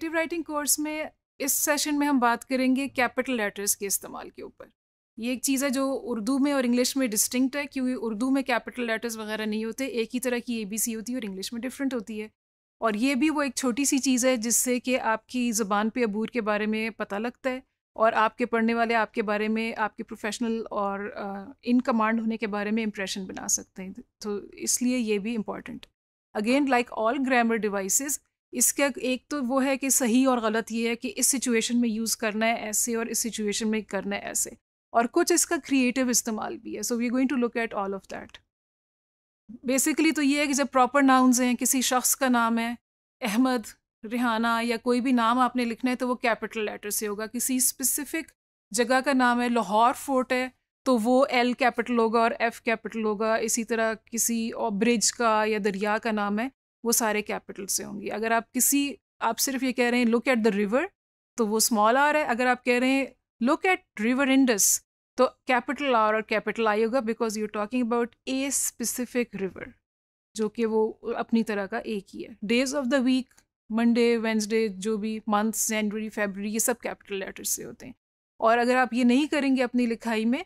creative writing course में इस session में हम बात करेंगे कैपिटल लेटर्स के इस्तेमाल के ऊपर ये एक चीज़ है जो उर्दू में और इंग्लिश में डिस्टिंक्ट है क्योंकि उर्दू में कैपिटल लेटर्स वगैरह नहीं होते एक ही तरह की ए बी सी होती है और इंग्लिश में डिफरेंट होती है और ये भी वो एक छोटी सी चीज़ है जिससे कि आपकी ज़बान पे अबूर के बारे में पता लगता है और आपके पढ़ने वाले आपके बारे में आपके प्रोफेशनल और इन कमांड होने के बारे में इम्प्रेशन बना सकते हैं तो इसलिए ये भी important again like all grammar devices इसका एक तो वो है कि सही और गलत ये है कि इस सिचुएशन में यूज़ करना है ऐसे और इस सिचुएशन में करना है ऐसे और कुछ इसका क्रिएटिव इस्तेमाल भी है so we going to look at all of that basically तो ये है कि जब प्रॉपर नाउन्स हैं किसी शख्स का नाम है अहमद रिहाना या कोई भी नाम आपने लिखना है तो वो कैपिटल लेटर से होगा किसी स्पेसिफिक जगह का नाम है लाहौर फोर्ट है तो वो एल कैपिटल होगा और एफ कैपिटल होगा इसी तरह किसी और ब्रिज का या दरिया का नाम है वो सारे कैपिटल से होंगी अगर आप किसी आप सिर्फ ये कह रहे हैं लुक एट द रिवर तो वो स्मॉल आर है अगर आप कह रहे हैं लुक एट रिवर इंडस तो कैपिटल आर और कैपिटल आई होगा because you talking about a specific river जो कि वो अपनी तरह का एक ही है days of the week Monday Wednesday जो भी मंथ्स जनवरी फेबररी ये सब कैपिटल लेटर्स से होते हैं और अगर आप ये नहीं करेंगे अपनी लिखाई में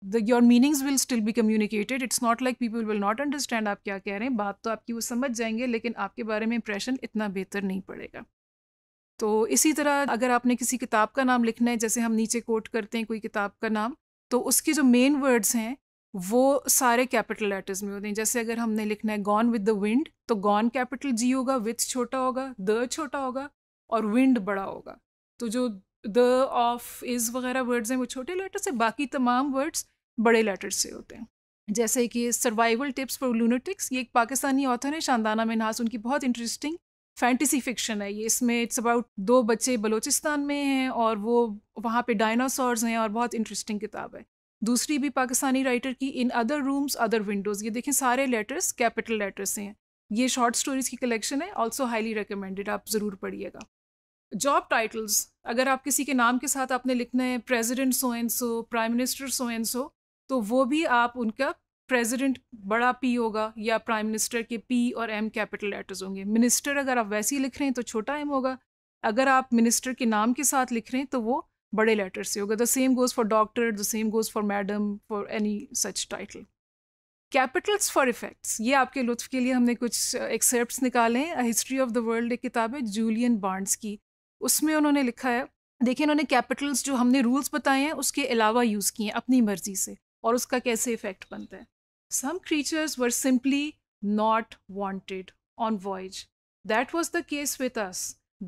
the your meanings will still be communicated it's not like people will not understand आप क्या कह रहे हैं बात तो आपकी वो समझ जाएंगे लेकिन आपके बारे में इंप्रेशन इतना बेहतर नहीं पड़ेगा तो इसी तरह अगर आपने किसी किताब का नाम लिखना है जैसे हम नीचे कोट करते हैं कोई किताब का नाम तो उसके जो मेन वर्ड्स हैं वो सारे कैपिटल लेटर्स में होते हैं जैसे अगर हमने लिखना है गॉन विद द विंड तो गॉन कैपिटल जी होगा विथ छोटा होगा द छोटा होगा और विंड बड़ा होगा तो जो द ऑफ इज़ वगैरह वर्ड्स हैं वो छोटे लेटर से बाकी तमाम वर्ड्स बड़े लेटर से होते हैं जैसे कि सर्वाइवल टिप्स फॉर लूनिटिक्स ये एक पाकिस्तानी ऑथर है शानदाना नहास उनकी बहुत इंटरेस्टिंग फैंटेसी फिक्शन है ये इसमें इट्स अबाउट दो बच्चे बलोचिस्तान में हैं और वो वहाँ पे डायनासॉर्स हैं और बहुत इंटरेस्टिंग किताब है दूसरी भी पाकिस्तानी राइटर की in other rooms other windows ये देखें सारे लेटर्स कैपिटल लेटर्स हैं ये शॉर्ट स्टोरीज़ की कलेक्शन है ऑल्सो हाईली रिकमेंडेड आप ज़रूर पढ़िएगा जॉब टाइटल्स अगर आप किसी के नाम के साथ आपने लिखना है president so and so prime minister so and so तो वो भी आप उनका प्रेजिडेंट बड़ा पी होगा या प्राइम मिनिस्टर के पी और एम कैपिटल लेटर्स होंगे मिनिस्टर अगर आप वैसे ही लिख रहे हैं तो छोटा एम होगा अगर आप मिनिस्टर के नाम के साथ लिख रहे हैं तो वो बड़े लेटर से होगा the same goes for doctor the same goes for madam for any such title capitals for effects ये आपके लुत्फ के लिए हमने कुछ एक्सेप्ट निकाले हैं हिस्ट्री ऑफ द वर्ल्ड एक किताब है जूलियन बार्न्स की उसमें उन्होंने लिखा है देखिए इन्होंने कैपिटल्स जो हमने रूल्स बताए हैं उसके अलावा यूज़ किए हैं अपनी मर्जी से और उसका कैसे इफेक्ट बनता है some creatures were simply not wanted on voyage that was the case with us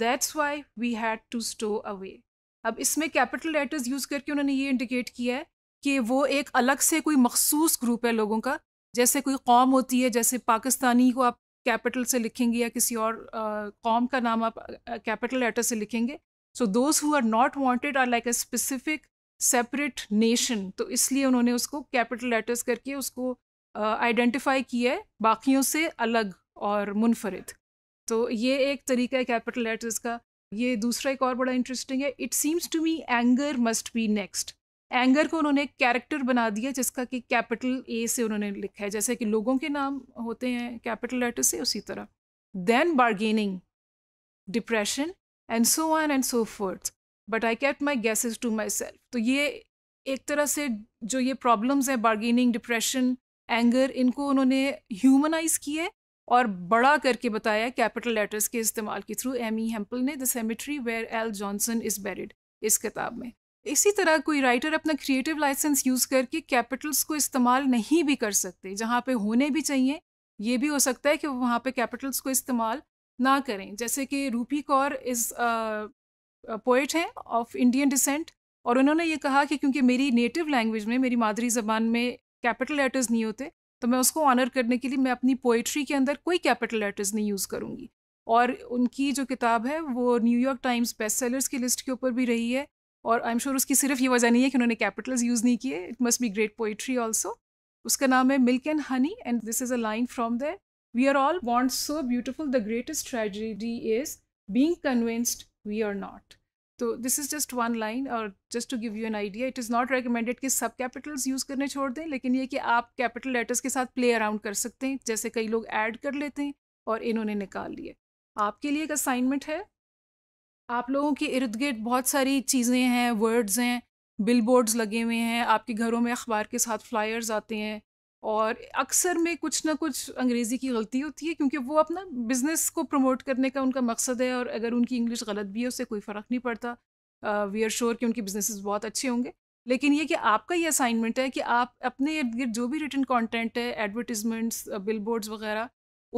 that's why we had to stow away अब इसमें कैपिटल लेटर्स यूज़ करके उन्होंने ये इंडिकेट किया है कि वो एक अलग से कोई मखसूस ग्रुप है लोगों का जैसे कोई कौम होती है जैसे पाकिस्तानी को आप कैपिटल से लिखेंगे या किसी और कॉम का नाम आप कैपिटल लेटर से लिखेंगे so those who are not wanted are like a specific separate nation तो इसलिए उन्होंने उसको कैपिटल लेटर्स करके उसको आइडेंटिफाई uh, किया है बाकियों से अलग और मुनफरद तो ये एक तरीका है कैपिटल लेटर्स का ये दूसरा एक और बड़ा इंटरेस्टिंग है it seems to me anger must be next anger को उन्होंने एक कैरेक्टर बना दिया जिसका कि कैपिटल ए से उन्होंने लिखा है जैसे कि लोगों के नाम होते हैं कैपिटल लेटर से उसी तरह then bargaining depression and so on and so forth but I kept my guesses to myself तो ये एक तरह से जो ये प्रॉब्लम्स हैं बार्गेनिंग डिप्रेशन एंगर इनको उन्होंने ह्यूमनाइज किए और बड़ा करके बताया कैपिटल लेटर्स के इस्तेमाल के थ्रू एमी हेम्पल ने the cemetery where Al Jolson is buried इस किताब में इसी तरह कोई राइटर अपना क्रिएटिव लाइसेंस यूज़ करके कैपिटल्स को इस्तेमाल नहीं भी कर सकते जहाँ पे होने भी चाहिए ये भी हो सकता है कि वो वहाँ पे कैपिटल्स को इस्तेमाल ना करें जैसे कि रूपी कौर इज़ पोइट हैं ऑफ इंडियन डिसेंट और उन्होंने ये कहा कि क्योंकि मेरी नेटिव लैंग्वेज में मेरी मादरी ज़बान में कैपिटल लेटर्स नहीं होते तो मैं उसको ऑनर करने के लिए मैं अपनी पोइट्री के अंदर कोई कैपिटल लेटर्स नहीं यूज़ करूँगी और उनकी जो किताब है वो न्यूयॉर्क टाइम्स बेस्ट सेलर्स की लिस्ट के ऊपर भी रही है और आई एम श्योर उसकी सिर्फ ये वजह नहीं है कि उन्होंने कैपिटल्स यूज़ नहीं किए it must be great poetry also उसका नाम है milk and honey and this is a line from there we are all want so beautiful the greatest tragedy is being convinced we are not तो this is just one line और just to give you an idea it is not recommended कि सब Capitals use करने छोड़ दें लेकिन ये कि आप कैपिटल लेटर्स के साथ प्ले अराउंड कर सकते हैं जैसे कई लोग ऐड कर लेते हैं और इन्होंने निकाल लिए आपके लिए एक असाइनमेंट है आप लोगों के इर्द गिर्द बहुत सारी चीज़ें हैं वर्ड्स हैं बिल लगे हुए हैं आपके घरों में अखबार के साथ फ्लायर्स आते हैं और अक्सर में कुछ ना कुछ अंग्रेज़ी की गलती होती है क्योंकि वो अपना बिज़नेस को प्रमोट करने का उनका मकसद है और अगर उनकी इंग्लिश गलत भी है उससे कोई फ़र्क नहीं पड़ता वी आर श्योर कि उनके बिज़नेस बहुत अच्छे होंगे लेकिन ये कि आपका ये असाइनमेंट है कि आप अपने इर्द गिर्द जो भी रिटर्न कॉन्टेंट है एडवर्टीजमेंट्स बोर्ड्स वगैरह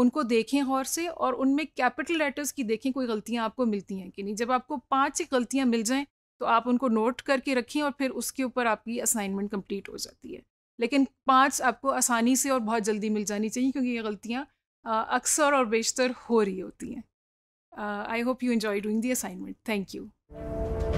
उनको देखें गौर से और उनमें कैपिटल लेटर्स की देखें कोई गलतियाँ आपको मिलती हैं कि नहीं जब आपको पाँच गलतियाँ मिल जाएँ तो आप उनको नोट करके रखें और फिर उसके ऊपर आपकी असाइनमेंट कंप्लीट हो जाती है लेकिन पाँच आपको आसानी से और बहुत जल्दी मिल जानी चाहिए क्योंकि ये गलतियाँ अक्सर और बेशतर हो रही होती हैं I hope you enjoy doing the assignment thank you